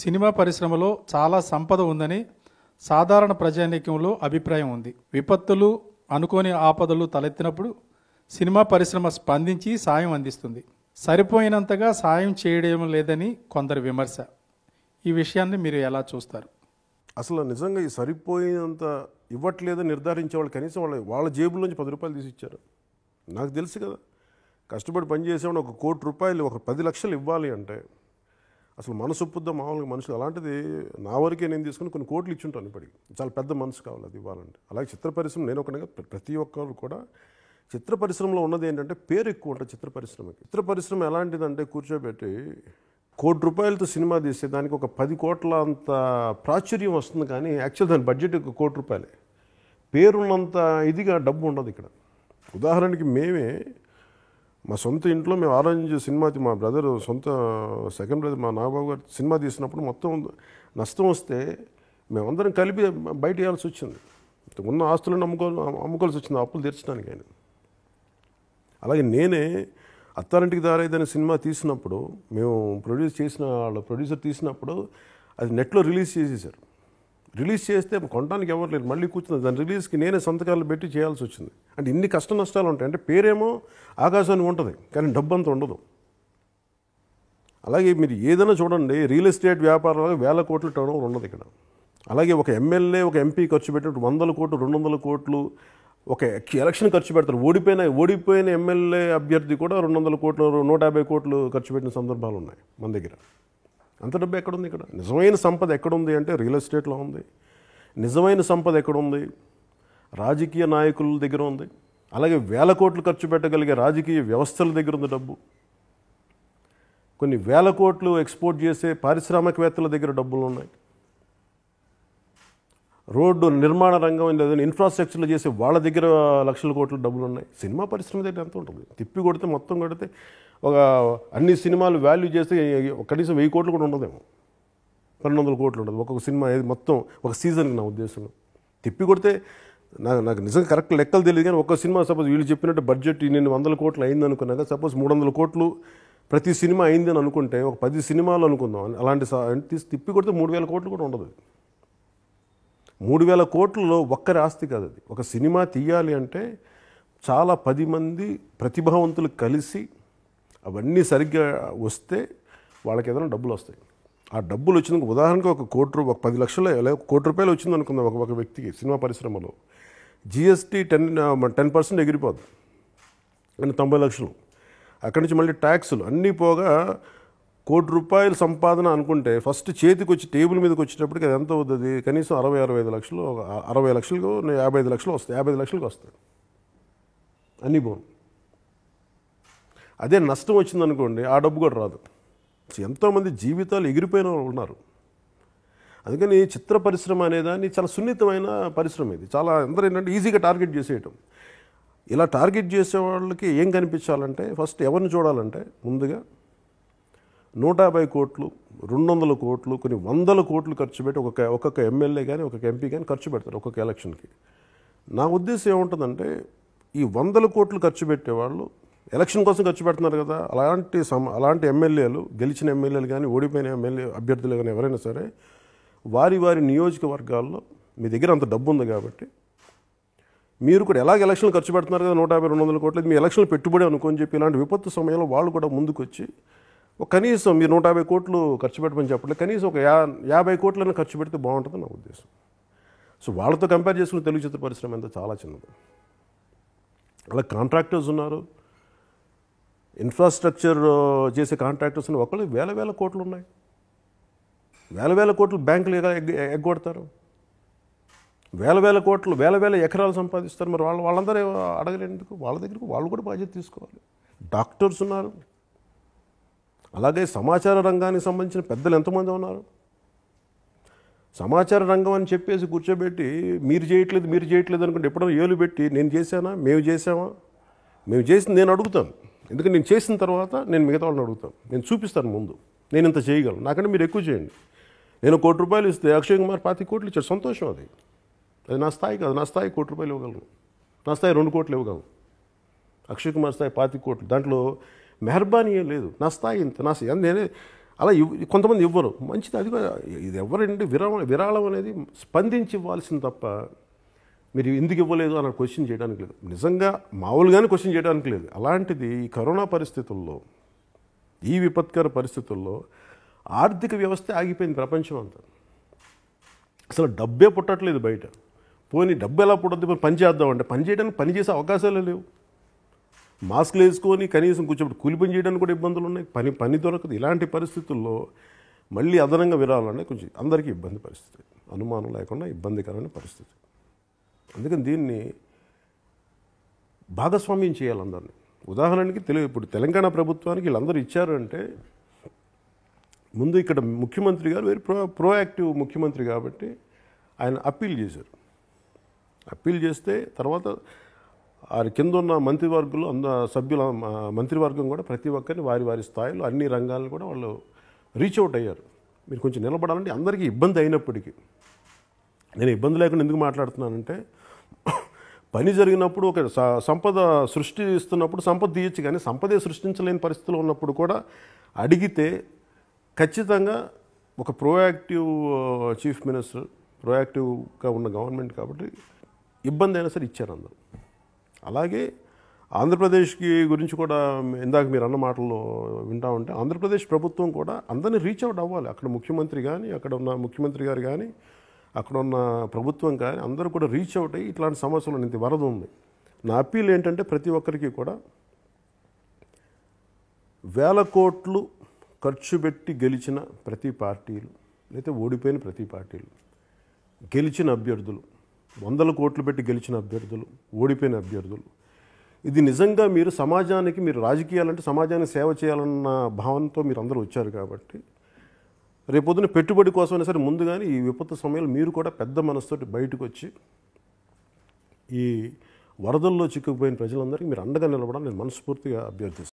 cinema పరిశ్రమలో చాలా సంపద ఉందని సాధారణ ప్రజానీకంలో అభిప్రాయం ఉంది విపత్తులు అనుకోని ఆపదలు తలెత్తినప్పుడు సినిమా పరిశ్రమ స్పందించి సాయం అందిస్తుంది సరిపోయినంతగా సాయం చేయడం లేదని కొందరు విమర్శ ఈ విషయాన్ని మీరు ఎలా చూస్తారు అసలు నిజంగా ఈ సరిపోయినంత ఇవ్వట్లేదని నిర్ధారించే వాళ్ళు కనీసం వాళ్ళ వాళ్ళ జేబుల నుంచి పది రూపాయలు తీసి ఇచ్చారు నాకు తెలుసు కదా కష్టపడి పనిచేసేవాడు ఒక కోటి రూపాయలు ఒక పది లక్షలు ఇవ్వాలి అంటే అసలు మనసు ఒప్పుద్దాం మామూలుగా మనుషులు అలాంటిది నా వరకే నేను తీసుకుని కొన్ని కోట్లు ఇచ్చుంటాను ఇప్పటికి చాలా పెద్ద మనసు కావాలి అది ఇవ్వాలంటే అలాగే చిత్ర పరిశ్రమ నేను ఒకనగా ప్రతి ఒక్కరు కూడా చిత్ర పరిశ్రమలో ఉన్నది ఏంటంటే పేరు ఎక్కువ ఉంటుంది చిత్ర పరిశ్రమకి చిత్ర పరిశ్రమ ఎలాంటిదంటే కూర్చోబెట్టి కోటి రూపాయలతో సినిమా తీస్తే దానికి ఒక పది కోట్ల అంత ప్రాచుర్యం వస్తుంది కానీ యాక్చువల్ దాని బడ్జెట్ ఒక కోటి రూపాయలే పేరున్నంత ఇదిగా డబ్బు ఉండదు ఇక్కడ ఉదాహరణకి మేమే మా సొంత ఇంట్లో మేము ఆరెంజ్ సినిమాకి మా బ్రదర్ సొంత సెకండ్ బ్రదర్ మా నాగబాబు గారు సినిమా తీసినప్పుడు మొత్తం నష్టం వస్తే మేమందరం కలిపి బయట వేయాల్సి వచ్చింది ఉన్న ఆస్తులను అమ్ముకో అమ్ముకోవాల్సి వచ్చింది అప్పులు తీర్చడానికి ఆయన అలాగే నేనే అత్తారింటికి దారైదనే సినిమా తీసినప్పుడు మేము ప్రొడ్యూస్ చేసిన వాళ్ళ ప్రొడ్యూసర్ తీసినప్పుడు అది నెట్లో రిలీజ్ చేసేసారు రిలీజ్ చేస్తే కొనడానికి ఎవరు లేరు మళ్ళీ కూర్చుంది దాని రిలీజ్కి నేనే సంతకాలు పెట్టి చేయాల్సి వచ్చింది అంటే ఇన్ని కష్ట నష్టాలు ఉంటాయి అంటే పేరేమో ఆకాశాన్ని ఉంటుంది కానీ డబ్బు ఉండదు అలాగే మీరు ఏదైనా చూడండి రియల్ ఎస్టేట్ వ్యాపారాలు వేల కోట్లు టర్న్ ఓవర్ ఉండదు ఇక్కడ అలాగే ఒక ఎమ్మెల్యే ఒక ఎంపీ ఖర్చు పెట్టినట్టు వందల కోట్లు రెండు వందల కోట్లు ఒక ఎలక్షన్ ఖర్చు పెడతారు ఓడిపోయిన ఓడిపోయిన ఎమ్మెల్యే అభ్యర్థి కూడా రెండు వందల కోట్లు నూట యాభై కోట్లు ఖర్చు పెట్టిన సందర్భాలు ఉన్నాయి మన దగ్గర అంత డబ్బు ఎక్కడుంది ఇక్కడ నిజమైన సంపద ఎక్కడుంది అంటే రియల్ ఎస్టేట్లో ఉంది నిజమైన సంపద ఎక్కడుంది రాజకీయ నాయకుల దగ్గర ఉంది అలాగే వేల కోట్లు ఖర్చు పెట్టగలిగే రాజకీయ వ్యవస్థల దగ్గర ఉంది డబ్బు కొన్ని వేల కోట్లు ఎక్స్పోర్ట్ చేసే పారిశ్రామికవేత్తల దగ్గర డబ్బులు ఉన్నాయి రోడ్డు నిర్మాణ రంగం లేదని ఇన్ఫ్రాస్ట్రక్చర్లు చేసి వాళ్ళ దగ్గర లక్షల కోట్ల డబ్బులు ఉన్నాయి సినిమా పరిశ్రమ దగ్గర ఎంత ఉంటుంది తిప్పి కొడితే మొత్తం కొడితే ఒక అన్ని సినిమాలు వాల్యూ చేస్తే కనీసం వెయ్యి కోట్లు కూడా ఉండదేమో పన్నెండు వందల కోట్లు ఉండదు ఒక్కొక్క సినిమా మొత్తం ఒక సీజన్కి నా ఉద్దేశం తిప్పి కొడితే నాకు నాకు నిజంగా కరెక్ట్ లెక్కలు తెలియదు కానీ ఒక్క సినిమా సపోజ్ వీళ్ళు చెప్పినట్టు బడ్జెట్ నేను వందల కోట్లు అయింది అనుకున్నాక సపోజ్ మూడు వందల కోట్లు ప్రతి సినిమా అయిందని అనుకుంటే ఒక పది సినిమాలు అనుకుందాం అలాంటి తీసి తిప్పి కొడితే మూడు వేల కోట్లు కూడా ఉండదు మూడు వేల కోట్లలో ఒక్కరి ఆస్తి కాదు అది ఒక సినిమా తీయాలి అంటే చాలా పది మంది ప్రతిభావంతులు కలిసి అవన్నీ సరిగ్గా వస్తే వాళ్ళకి ఏదైనా డబ్బులు వస్తాయి ఆ డబ్బులు వచ్చినందుకు ఉదాహరణకు ఒక కోటి రూపాయ ఒక పది లక్షలు లేదా కోటి రూపాయలు వచ్చింది అనుకుందాం ఒక ఒక వ్యక్తికి సినిమా పరిశ్రమలో జిఎస్టీ టెన్ టెన్ పర్సెంట్ ఎగిరిపోదు అంటే తొంభై లక్షలు అక్కడి నుంచి మళ్ళీ ట్యాక్సులు అన్నీ పోగా కోటి రూపాయలు సంపాదన అనుకుంటే ఫస్ట్ చేతికి వచ్చి టేబుల్ మీదకి వచ్చేటప్పటికి అది ఎంత అవుతుంది కనీసం అరవై అరవై ఐదు లక్షలు అరవై లక్షలకు యాభై ఐదు లక్షలు వస్తాయి యాభై ఐదు లక్షలకు వస్తాయి అన్నీ బాగుంది అదే నష్టం వచ్చిందనుకోండి ఆ డబ్బు కూడా రాదు ఎంతోమంది జీవితాలు ఎగిరిపోయిన ఉన్నారు అందుకని చిత్ర పరిశ్రమ అనేదాన్ని చాలా సున్నితమైన పరిశ్రమ ఇది చాలా అందరూ ఏంటంటే ఈజీగా టార్గెట్ చేసేయటం ఇలా టార్గెట్ చేసే వాళ్ళకి ఏం కనిపించాలంటే ఫస్ట్ ఎవరిని చూడాలంటే ముందుగా నూట యాభై కోట్లు రెండు వందల కోట్లు కొన్ని వందల కోట్లు ఖర్చు పెట్టి ఒక ఒక్కొక్క ఎమ్మెల్యే కానీ ఒక్కొక్క ఎంపీ కానీ ఖర్చు పెడతారు ఒక్కొక్క ఎలక్షన్కి నా ఉద్దేశం ఏముంటుందంటే ఈ వందల కోట్లు ఖర్చు పెట్టేవాళ్ళు ఎలక్షన్ కోసం ఖర్చు పెడుతున్నారు కదా అలాంటి సమ అలాంటి ఎమ్మెల్యేలు గెలిచిన ఎమ్మెల్యేలు కానీ ఓడిపోయిన ఎమ్మెల్యే అభ్యర్థులు కానీ ఎవరైనా సరే వారి వారి నియోజకవర్గాల్లో మీ దగ్గర అంత డబ్బు ఉంది కాబట్టి మీరు కూడా ఎలాగ ఎలక్షన్లు ఖర్చు పెడుతున్నారు కదా నూట యాభై రెండు వందల కోట్లు మీ ఎలక్షన్లు పెట్టుబడి అనుకోని చెప్పి ఇలాంటి విపత్తు సమయంలో వాళ్ళు కూడా ముందుకొచ్చి కనీసం మీరు నూట యాభై కోట్లు ఖర్చు పెట్టమని చెప్పట్లేదు కనీసం ఒక యా యాభై కోట్లైనా ఖర్చు పెడితే బాగుంటుంది నా ఉద్దేశం సో వాళ్ళతో కంపేర్ చేసుకుని తెలుగు చిత్ర పరిశ్రమ ఎంత చాలా చిన్నది అలా కాంట్రాక్టర్స్ ఉన్నారు ఇన్ఫ్రాస్ట్రక్చర్ చేసే కాంట్రాక్టర్స్ ఒకళ్ళు వేల వేల కోట్లు ఉన్నాయి వేల వేల కోట్లు బ్యాంకులు ఎగ్గొడతారు వేల వేల కోట్లు వేల వేల ఎకరాలు సంపాదిస్తారు మరి వాళ్ళు వాళ్ళందరూ అడగలేందుకు వాళ్ళ దగ్గరకు వాళ్ళు కూడా బాధ్యత తీసుకోవాలి డాక్టర్స్ ఉన్నారు అలాగే సమాచార రంగానికి సంబంధించిన పెద్దలు ఎంతమంది ఉన్నారు సమాచార రంగం అని చెప్పేసి కూర్చోబెట్టి మీరు చేయట్లేదు మీరు చేయట్లేదు అనుకుంటే ఎప్పుడైనా ఏలు పెట్టి నేను చేశానా మేము చేసామా మేము చేసింది నేను అడుగుతాను ఎందుకంటే నేను చేసిన తర్వాత నేను మిగతా వాళ్ళని అడుగుతాను నేను చూపిస్తాను ముందు నేను ఇంత చేయగలను నాకంటే మీరు ఎక్కువ చేయండి నేను కోటి రూపాయలు ఇస్తే అక్షయ్ కుమార్ పాతి కోట్లు ఇచ్చాడు సంతోషం అది అది నా స్థాయి కాదు నా స్థాయి కోటి రూపాయలు ఇవ్వగలను నా స్థాయి రెండు కోట్లు ఇవ్వగలను అక్షయ్ కుమార్ స్థాయి పాతి కోట్లు దాంట్లో మెహర్బానీ లేదు నా స్థాయి ఇంత నా నేనే అలా కొంతమంది ఇవ్వరు మంచిది అది ఇది ఎవరండి విరాళం విరాళం అనేది స్పందించి ఇవ్వాల్సింది తప్ప మీరు ఎందుకు ఇవ్వలేదు అన్న క్వశ్చన్ చేయడానికి లేదు నిజంగా మామూలుగానే క్వశ్చన్ చేయడానికి లేదు అలాంటిది ఈ కరోనా పరిస్థితుల్లో ఈ విపత్కర పరిస్థితుల్లో ఆర్థిక వ్యవస్థ ఆగిపోయింది ప్రపంచం అంతా అసలు డబ్బే పుట్టట్లేదు బయట పోనీ డబ్బు ఎలా పుట్టద్దు పని చేద్దామంటే పని చేయడానికి పని చేసే అవకాశాలు లేవు మాస్క్లు వేసుకొని కనీసం కూర్చోబెట్టి కూలి పని చేయడానికి కూడా ఇబ్బందులు ఉన్నాయి పని పని దొరకదు ఇలాంటి పరిస్థితుల్లో మళ్ళీ అదనంగా విరాలనే కొంచెం అందరికీ ఇబ్బంది పరిస్థితి అనుమానం లేకుండా ఇబ్బందికరమైన పరిస్థితి అందుకని దీన్ని భాగస్వామ్యం చేయాలి అందరినీ ఉదాహరణకి తెలు ఇప్పుడు తెలంగాణ ప్రభుత్వానికి వీళ్ళందరూ ఇచ్చారంటే ముందు ఇక్కడ ముఖ్యమంత్రి గారు వెరీ ప్రో ప్రోయాక్టివ్ ముఖ్యమంత్రి కాబట్టి ఆయన అప్పీల్ చేశారు అప్పీల్ చేస్తే తర్వాత వారి కింద ఉన్న మంత్రివర్గులు అంద సభ్యుల మంత్రివర్గం కూడా ప్రతి ఒక్కరిని వారి వారి స్థాయిలో అన్ని రంగాలను కూడా వాళ్ళు రీచ్ అవుట్ అయ్యారు మీరు కొంచెం నిలబడాలంటే అందరికీ ఇబ్బంది అయినప్పటికీ నేను ఇబ్బంది లేకుండా ఎందుకు మాట్లాడుతున్నానంటే పని జరిగినప్పుడు ఒక సంపద సృష్టి ఇస్తున్నప్పుడు సంపద తీయచ్చు కానీ సంపదే సృష్టించలేని పరిస్థితిలో ఉన్నప్పుడు కూడా అడిగితే ఖచ్చితంగా ఒక ప్రోయాక్టివ్ చీఫ్ మినిస్టర్ ప్రోయాక్టివ్గా ఉన్న గవర్నమెంట్ కాబట్టి ఇబ్బంది అయినా సరే ఇచ్చారు అందరూ అలాగే ఆంధ్రప్రదేశ్కి గురించి కూడా ఇందాక మీరు అన్న మాటల్లో వింటా ఉంటే ఆంధ్రప్రదేశ్ ప్రభుత్వం కూడా అందరినీ రీచ్ అవుట్ అవ్వాలి అక్కడ ముఖ్యమంత్రి కానీ అక్కడ ఉన్న ముఖ్యమంత్రి గారు కానీ అక్కడ ఉన్న ప్రభుత్వం కానీ అందరూ కూడా రీచ్ అవుట్ అయ్యి ఇట్లాంటి సమస్యలు ఇంత వరద ఉంది నా అప్పీల్ ఏంటంటే ప్రతి ఒక్కరికి కూడా వేల కోట్లు ఖర్చు పెట్టి గెలిచిన ప్రతి పార్టీలు లేకపోతే ఓడిపోయిన ప్రతి పార్టీలు గెలిచిన అభ్యర్థులు వందల కోట్లు పెట్టి గెలిచిన అభ్యర్థులు ఓడిపోయిన అభ్యర్థులు ఇది నిజంగా మీరు సమాజానికి మీరు రాజకీయాలంటే సమాజానికి సేవ చేయాలన్న భావనతో మీరు అందరూ వచ్చారు కాబట్టి రేపొద్దున పెట్టుబడి కోసమైనా సరే ముందుగానే ఈ విపత్తు సమయంలో మీరు కూడా పెద్ద మనసుతోటి బయటకు వచ్చి ఈ వరదల్లో చిక్కుకుపోయిన ప్రజలందరికీ మీరు అండగా నిలబడాలని నేను మనస్ఫూర్తిగా అభ్యర్థిస్తాను